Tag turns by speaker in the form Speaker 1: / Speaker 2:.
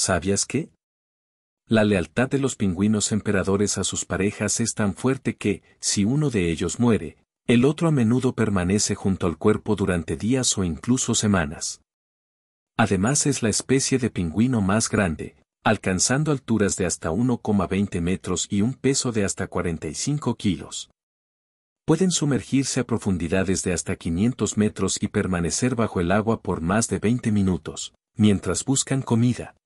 Speaker 1: ¿Sabías que? La lealtad de los pingüinos emperadores a sus parejas es tan fuerte que, si uno de ellos muere, el otro a menudo permanece junto al cuerpo durante días o incluso semanas. Además es la especie de pingüino más grande, alcanzando alturas de hasta 1,20 metros y un peso de hasta 45 kilos. Pueden sumergirse a profundidades de hasta 500 metros y permanecer bajo el agua por más de 20 minutos, mientras buscan comida,